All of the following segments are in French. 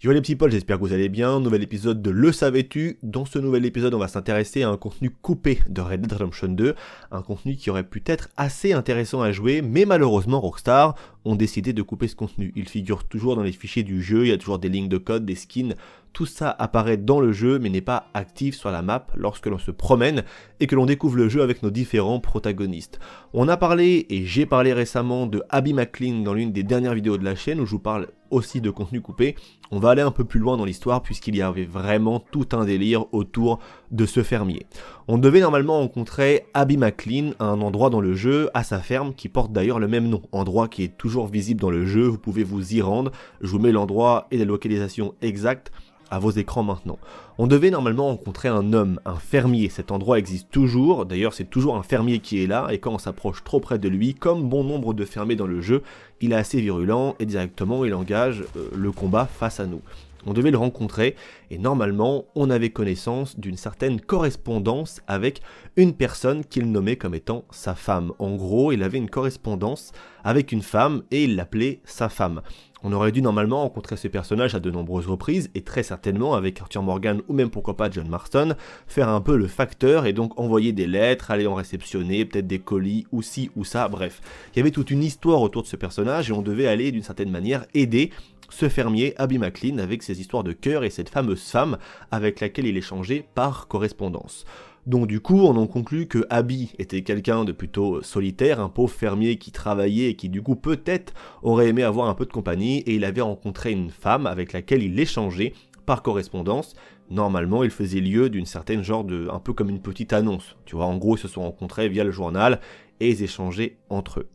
Yo les petits pols, j'espère que vous allez bien. Nouvel épisode de Le savais-tu Dans ce nouvel épisode, on va s'intéresser à un contenu coupé de Red Dead Redemption 2, un contenu qui aurait pu être assez intéressant à jouer, mais malheureusement Rockstar ont décidé de couper ce contenu. Il figure toujours dans les fichiers du jeu, il y a toujours des lignes de code, des skins, tout ça apparaît dans le jeu mais n'est pas actif sur la map lorsque l'on se promène et que l'on découvre le jeu avec nos différents protagonistes. On a parlé et j'ai parlé récemment de Abby McLean dans l'une des dernières vidéos de la chaîne où je vous parle aussi de contenu coupé. On va aller un peu plus loin dans l'histoire puisqu'il y avait vraiment tout un délire autour de ce fermier. On devait normalement rencontrer Abby McLean à un endroit dans le jeu, à sa ferme, qui porte d'ailleurs le même nom, endroit qui est toujours visible dans le jeu, vous pouvez vous y rendre, je vous mets l'endroit et la localisation exacte à vos écrans maintenant. On devait normalement rencontrer un homme, un fermier, cet endroit existe toujours, d'ailleurs c'est toujours un fermier qui est là, et quand on s'approche trop près de lui, comme bon nombre de fermiers dans le jeu, il est assez virulent, et directement il engage euh, le combat face à nous. On devait le rencontrer et normalement on avait connaissance d'une certaine correspondance avec une personne qu'il nommait comme étant sa femme. En gros, il avait une correspondance avec une femme et il l'appelait sa femme. On aurait dû normalement rencontrer ce personnage à de nombreuses reprises et très certainement avec Arthur Morgan ou même pourquoi pas John Marston, faire un peu le facteur et donc envoyer des lettres, aller en réceptionner, peut-être des colis ou ci ou ça, bref. Il y avait toute une histoire autour de ce personnage et on devait aller d'une certaine manière aider ce fermier, Abby McLean, avec ses histoires de cœur et cette fameuse femme avec laquelle il échangeait par correspondance. Donc du coup, on en conclut que Abby était quelqu'un de plutôt solitaire, un pauvre fermier qui travaillait et qui du coup peut-être aurait aimé avoir un peu de compagnie, et il avait rencontré une femme avec laquelle il échangeait par correspondance. Normalement, il faisait lieu d'une certaine genre de... un peu comme une petite annonce. Tu vois, en gros, ils se sont rencontrés via le journal et ils échangeaient entre eux.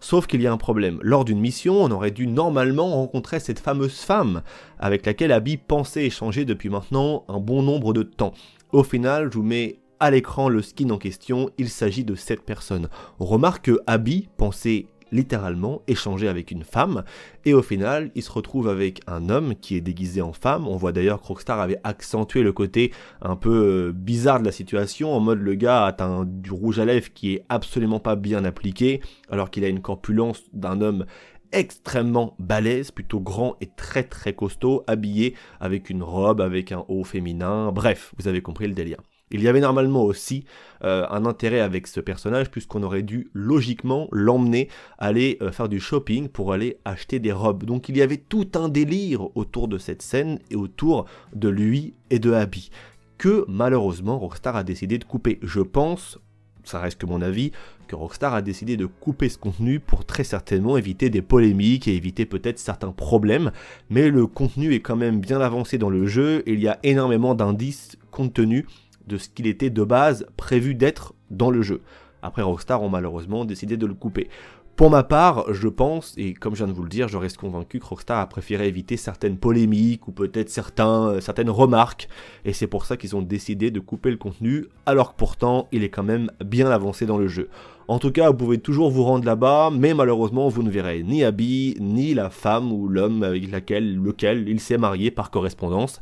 Sauf qu'il y a un problème. Lors d'une mission, on aurait dû normalement rencontrer cette fameuse femme avec laquelle Abby pensait échanger depuis maintenant un bon nombre de temps. Au final, je vous mets à l'écran le skin en question, il s'agit de cette personne. On remarque que Abby pensait littéralement échangé avec une femme, et au final, il se retrouve avec un homme qui est déguisé en femme. On voit d'ailleurs que Rockstar avait accentué le côté un peu euh, bizarre de la situation, en mode le gars a du rouge à lèvres qui est absolument pas bien appliqué, alors qu'il a une corpulence d'un homme extrêmement balèze, plutôt grand et très très costaud, habillé avec une robe, avec un haut féminin, bref, vous avez compris le délire. Il y avait normalement aussi euh, un intérêt avec ce personnage puisqu'on aurait dû logiquement l'emmener aller euh, faire du shopping pour aller acheter des robes. Donc il y avait tout un délire autour de cette scène et autour de lui et de Abby que malheureusement Rockstar a décidé de couper. Je pense, ça reste que mon avis, que Rockstar a décidé de couper ce contenu pour très certainement éviter des polémiques et éviter peut-être certains problèmes, mais le contenu est quand même bien avancé dans le jeu, il y a énormément d'indices contenus de ce qu'il était de base prévu d'être dans le jeu. Après, Rockstar ont malheureusement décidé de le couper. Pour ma part, je pense, et comme je viens de vous le dire, je reste convaincu que Rockstar a préféré éviter certaines polémiques ou peut-être certains, euh, certaines remarques, et c'est pour ça qu'ils ont décidé de couper le contenu, alors que pourtant il est quand même bien avancé dans le jeu. En tout cas, vous pouvez toujours vous rendre là-bas, mais malheureusement vous ne verrez ni Abby, ni la femme ou l'homme avec lequel il s'est marié par correspondance,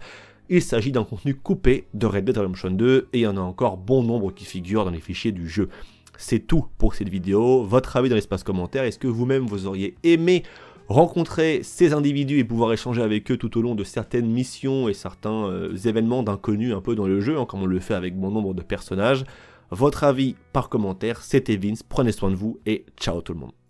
il s'agit d'un contenu coupé de Red Dead Redemption 2 et il y en a encore bon nombre qui figurent dans les fichiers du jeu. C'est tout pour cette vidéo, votre avis dans l'espace commentaire, est-ce que vous-même vous auriez aimé rencontrer ces individus et pouvoir échanger avec eux tout au long de certaines missions et certains euh, événements d'inconnus un peu dans le jeu, hein, comme on le fait avec bon nombre de personnages Votre avis par commentaire, c'était Vince, prenez soin de vous et ciao tout le monde